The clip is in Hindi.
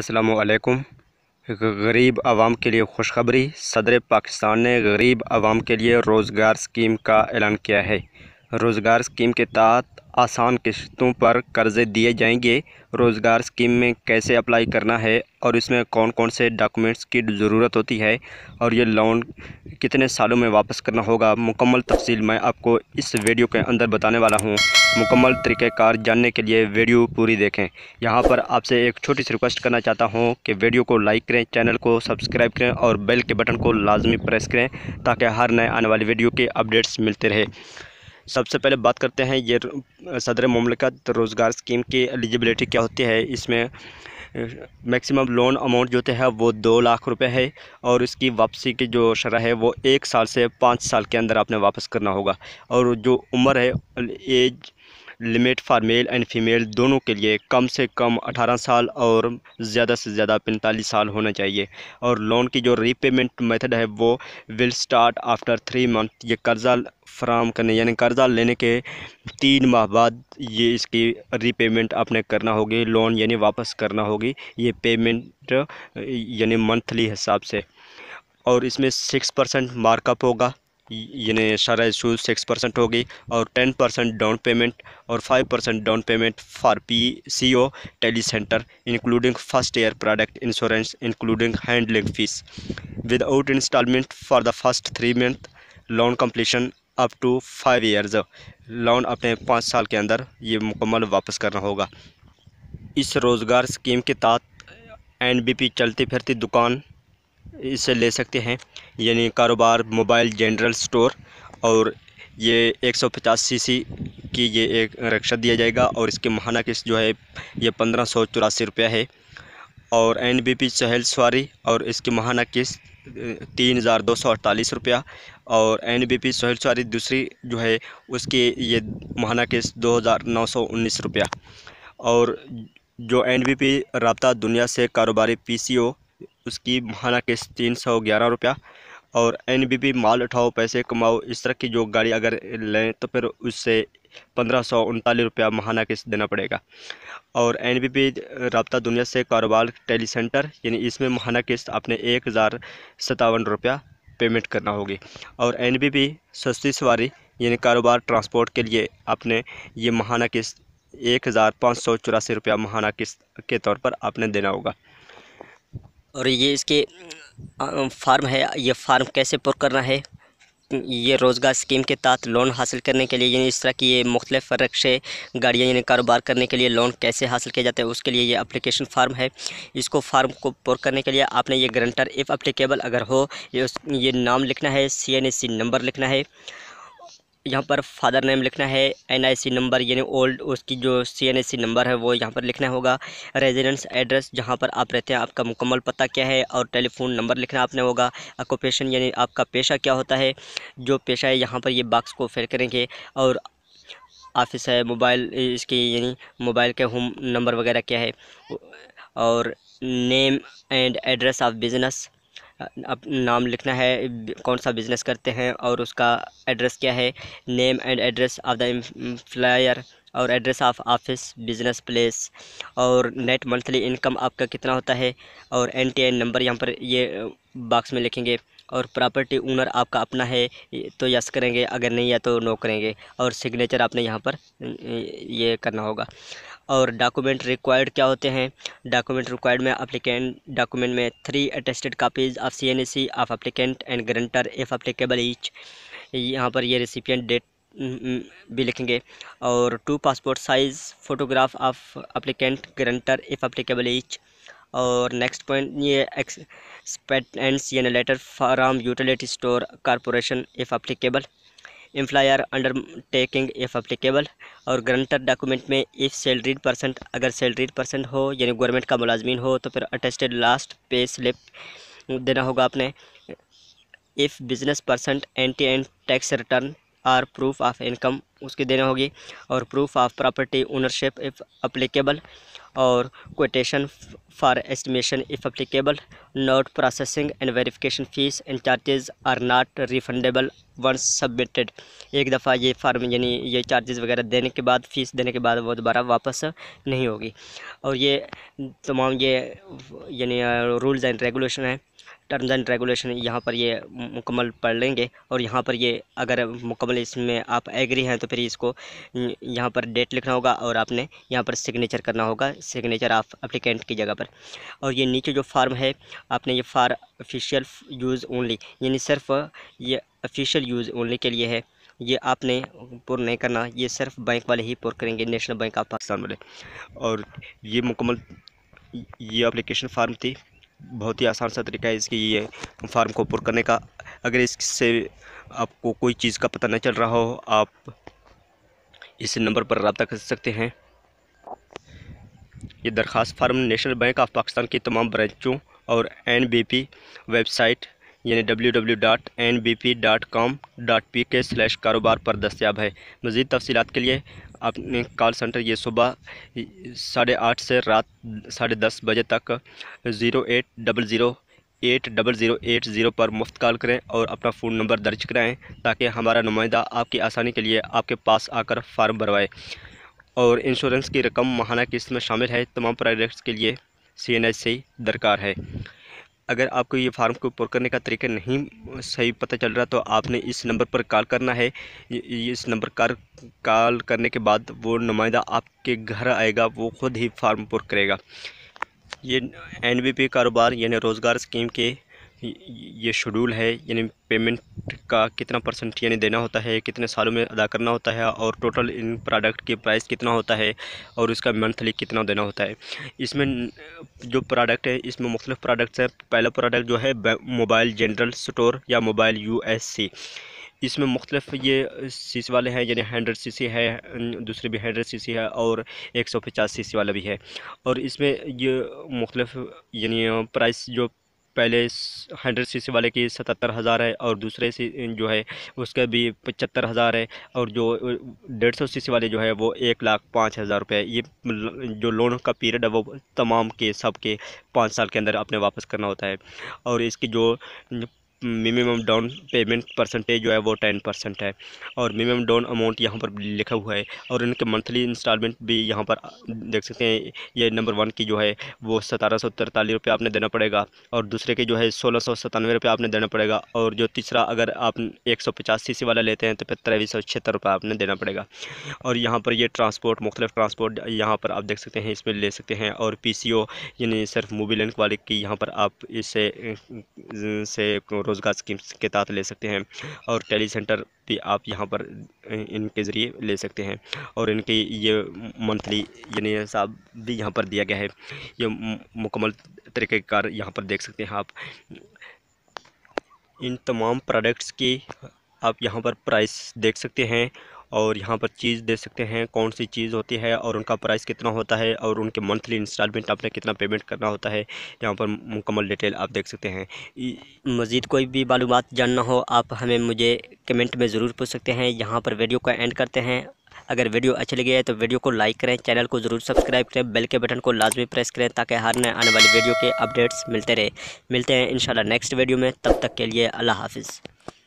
असलकुम गरीब आवाम के लिए खुशखबरी सदर पाकिस्तान ने गरीब आवाम के लिए रोज़गार स्कीम का ऐलान किया है रोज़गार स्कीम के तहत आसान किस्तों पर कर्ज़े दिए जाएंगे रोज़गार स्कीम में कैसे अप्लाई करना है और इसमें कौन कौन से डॉक्यूमेंट्स की ज़रूरत होती है और ये लोन कितने सालों में वापस करना होगा मुकम्मल तफसील मैं आपको इस वीडियो के अंदर बताने वाला हूँ मुकम्मल तरीक़ेकार जानने के लिए वीडियो पूरी देखें यहाँ पर आपसे एक छोटी सी रिक्वेस्ट करना चाहता हूँ कि वीडियो को लाइक करें चैनल को सब्सक्राइब करें और बेल के बटन को लाजमी प्रेस करें ताकि हर नए आने वाली वीडियो के अपडेट्स मिलते रहे सबसे पहले बात करते हैं ये सदर ममलकत रोज़गार स्कीम की एलिजिबिलिटी क्या होती है इसमें मैक्सिमम लोन अमाउंट जो है वो दो लाख रुपए है और इसकी वापसी की जो शरह है वो एक साल से पाँच साल के अंदर आपने वापस करना होगा और जो उम्र है age limit for male and female दोनों के लिए कम से कम 18 साल और ज़्यादा से ज़्यादा 45 साल होना चाहिए और लोन की जो रीपेमेंट मेथड है वो will start after three month ये कर्ज़ा फ्राहम करने यानी कर्ज़ा लेने के तीन माह बाद ये इसकी रीपेमेंट आपने करना होगी लोन यानी वापस करना होगी ये पेमेंट यानी मंथली हिसाब से और इसमें सिक्स परसेंट मार्कअप होगा यानी सारा इशू सिक्स परसेंट होगी और टेन परसेंट डाउन पेमेंट और five percent down payment for P C O tele centre including first year product insurance including handling fees without installment for the first three month loan completion up to five years loan अपने पाँच साल के अंदर ये मुकम्मल वापस करना होगा इस रोज़गार स्कीम के तहत एन बी पी चलती फिरती दुकान इसे ले सकते हैं यानी कारोबार मोबाइल जनरल स्टोर और ये 150 सीसी की ये एक रक्षा दिया जाएगा और इसके महाना किस्त जो है ये पंद्रह सौ चौरासी रुपया है और एन बी पी चहल सवारी और इसकी महाना किस्त तीन हज़ार दो सौ अड़तालीस रुपया और एन बी पी सोहेल सवारी दूसरी जो है उसकी ये महाना किस्त दो हज़ार नौ सौ उन्नीस रुपया और जो एन बी पी रबता दुनिया से कारोबारी पी सी ओ उसकी महाना किस्त तीन सौ ग्यारह रुपया और एन बी बी माल उठाओ पैसे कमाओ इस तरह की जो गाड़ी अगर लें तो फिर उससे पंद्रह सौ उनतालीस रुपया महाना किस्त देना पड़ेगा और एन बी बी रबता दुनिया से कारोबार टेली सेंटर यानी इसमें महाना किस्त आपने एक हज़ार सतावन रुपया पेमेंट करना होगी और एन बी बी सस्ती सवारी यानी कारोबार ट्रांसपोर्ट के लिए आपने ये महाना किस्त एक हज़ार पाँच सौ चौरासी रुपया महाना किस्त के तौर पर आपने देना होगा और ये इसके फार्म है ये फार्म कैसे पुर करना है ये रोज़गार स्कीम के तहत लोन हासिल करने के लिए यानी इस तरह की ये मुख्तलिफ रक्शे गाड़ियाँ यानी कारोबार करने के लिए लोन कैसे हासिल किया जाता है उसके लिए ये अप्लीकेशन फार्म है इसको फार्म को पुर करने के लिए आपने ये ग्रंटर इफ़ अप्लीकेबल अगर हो ये, ये नाम लिखना है C N S C number लिखना है यहाँ पर फादर नेम लिखना है एनआईसी नंबर यानी ओल्ड उसकी जो सीएनआईसी नंबर है वो यहाँ पर लिखना होगा रेजिडेंस एड्रेस जहाँ पर आप रहते हैं आपका मुकम्मल पता क्या है और टेलीफोन नंबर लिखना आपने होगा ऑक्यूपेशन यानी आपका पेशा क्या होता है जो पेशा है यहाँ पर ये बाक्स को फिल करेंगे और ऑफिस है मोबाइल इसकी यानी मोबाइल के होम नंबर वगैरह क्या है और name and address of business अब नाम लिखना है कौन सा बिज़नेस करते हैं और उसका एड्रेस क्या है name and address of the employer और address of office business place और नेट मंथली इनकम आपका कितना होता है और एन टी एन नंबर यहाँ पर ये बॉक्स में लिखेंगे और प्रॉपर्टी ओनर आपका अपना है तो यस करेंगे अगर नहीं है तो नो करेंगे और सिग्नेचर आपने यहाँ पर ये करना होगा और डॉक्यूमेंट रिक्वायर्ड क्या होते हैं डॉक्यूमेंट रिक्वायर्ड में अप्लीकेंट डॉक्यूमेंट में three attested copies of C N A C of applicant and guarantor if applicable each यहाँ पर ये रेसिपियन डेट mm, mm, भी लिखेंगे और two passport size photograph of applicant guarantor if applicable each और नेक्स्ट पॉइंट ये एक्सपेटेंट्स यानी letter from utility store corporation if applicable employer taking if applicable और ग्रंटर डॉक्यूमेंट में इफ़ सैलरीड परसेंट अगर सैलरीड परसेंट हो यानी गवर्नमेंट का मुलाजमीन हो तो फिर अटेस्टेड लास्ट पे स्लिप देना होगा आपने इफ़ बिजनेस परसेंट एंटी and tax return or proof of income उसकी देना होगी और proof of property ownership if applicable और quotation for estimation if applicable note processing and verification fees and charges are not refundable once submitted एक दफ़ा ये फार्म यानी ये चार्जेस वगैरह देने के बाद फ़ीस देने के बाद वो दोबारा वापस नहीं होगी और ये तमाम ये यानी रूल्स एंड रेगुलेशन हैं टर्म्स एंड रेगुलेशन यहाँ पर ये मुकम्मल पढ़ लेंगे और यहाँ पर ये अगर मुकम्मल इसमें आप एग्री हैं तो फिर इसको यहाँ पर डेट लिखना होगा और आपने यहाँ पर सिग्नेचर करना होगा सिग्नेचर ऑफ अप्लीकेंट की जगह पर और ये नीचे जो फार्म है आपने ये फार ऑफिशियल यूज़ ओनली यानी सिर्फ ये ऑफिशियल यूज़ ओनली के लिए है ये आपने पुर नहीं करना ये सिर्फ बैंक वाले ही पुर करेंगे नेशनल बैंक ऑफ पाकिस्तान वाले और ये मुकम्मल ये अप्लीकेशन फार्म थी बहुत ही आसान सा तरीका है इसके ये फॉर्म को पुर करने का अगर इससे आपको कोई चीज़ का पता नहीं चल रहा हो आप इस नंबर पर रबता कर सकते हैं ये दरख्वास्त form National Bank of Pakistan की तमाम ब्रांचों और एन वेबसाइट यानी W W dot dot dot N B P P K slash कारोबार पर दस्तियाब है मज़ीद तफसीत के लिए अपने कॉल सेंटर ये सुबह साढ़े आठ से रात साढ़े दस बजे तक zero eight double zero eight double zero eight zero पर मुफ्त कॉल करें और अपना फ़ोन नंबर दर्ज कराएं ताकि हमारा नुमाइंदा आपकी आसानी के लिए आपके पास आकर फार्म भरवाए और इंश्योरेंस की रकम महाना किस्त में शामिल है तमाम प्रोडक्ट्स के लिए सी एन सी दरकार है अगर आपको ये फार्म को पुर करने का तरीका नहीं सही पता चल रहा तो आपने इस नंबर पर कॉल करना है इस नंबर कार कॉल करने के बाद वो नुमाइंदा आपके घर आएगा वो खुद ही फार्म पुर करेगा ये एन कारोबार यानी रोज़गार स्कीम के ये शेड्यूल है यानी पेमेंट का कितना परसेंट यानी देना होता है कितने सालों में अदा करना होता है और टोटल इन प्रोडक्ट की प्राइस कितना होता है और उसका मंथली कितना देना होता है इसमें जो प्रोडक्ट है इसमें मुख्तु प्रोडक्ट्स हैं पहला प्रोडक्ट जो है मोबाइल जनरल स्टोर या मोबाइल यू इसमें मुख्तलिफ ये सी वाले हैं यानी हंड्रेड सी है दूसरे भी हंड्रेड सी है और एक सौ पचास सी वाला भी है और इसमें ये मुख्तलिफ यानी प्राइस जो पहले हंड्रेड सी वाले की सतहत्तर हज़ार है और दूसरे सी जो है उसका भी पचहत्तर हज़ार है और जो डेढ़ सौ सी वाले जो है वो एक लाख पाँच हज़ार रुपये ये जो लोन का पीरियड है वो तमाम के सब के पाँच साल के अंदर अपने वापस करना होता है और इसकी जो मिनिमम डाउन पेमेंट परसेंटेज जो है वो टेन परसेंट है और मिनिमम डाउन अमाउंट यहाँ पर लिखा हुआ है और इनके मंथली इंस्टॉलमेंट भी यहाँ पर देख सकते हैं ये नंबर वन की जो है वो सतारह सौ तिरतालीस रुपये आपने देना पड़ेगा और दूसरे के जो है सोलह सौ सतानवे रुपये आपने देना पड़ेगा और जो तीसरा अगर आप एक सौ पचास सी सी वाला लेते हैं तो फिर तेईस सौ छिहत्तर रुपये आपने देना पड़ेगा और यहाँ पर ये ट्रांसपोर्ट मुख्तलिफ ट्रांसपोर्ट यहाँ पर आप देख सकते हैं इसमें ले सकते हैं और पी सी ओ यानी सिर्फ मोबाइल वाले की यहाँ पर आप इसे से रोज़गार स्कीम्स के तहत ले सकते हैं और टेली सेंटर भी आप यहाँ पर इनके ज़रिए ले सकते हैं और इनकी ये मंथली यानी हिसाब भी यहाँ पर दिया गया है ये मुकम्मल तरीक़ेकार यहाँ पर देख सकते हैं आप इन तमाम प्रोडक्ट्स की आप यहाँ पर प्राइस देख सकते हैं और यहाँ पर चीज़ देख सकते हैं कौन सी चीज़ होती है और उनका प्राइस कितना होता है और उनके मंथली इंस्टॉलमेंट आपने कितना पेमेंट करना होता है यहाँ पर मुकम्मल डिटेल आप देख सकते हैं मज़ीद कोई भी मालूम जानना हो आप हमें मुझे कमेंट में ज़रूर पूछ सकते हैं यहाँ पर वीडियो का एंड करते हैं अगर वीडियो अच्छी लगी है तो वीडियो को लाइक करें चैनल को ज़रूर सब्सक्राइब करें बेल के बटन को लाजमी प्रेस करें ताकि हर नए आने वाली वीडियो के अपडेट्स मिलते रहे मिलते हैं इन नेक्स्ट वीडियो में तब तक के लिए अल्लाह हाफिज़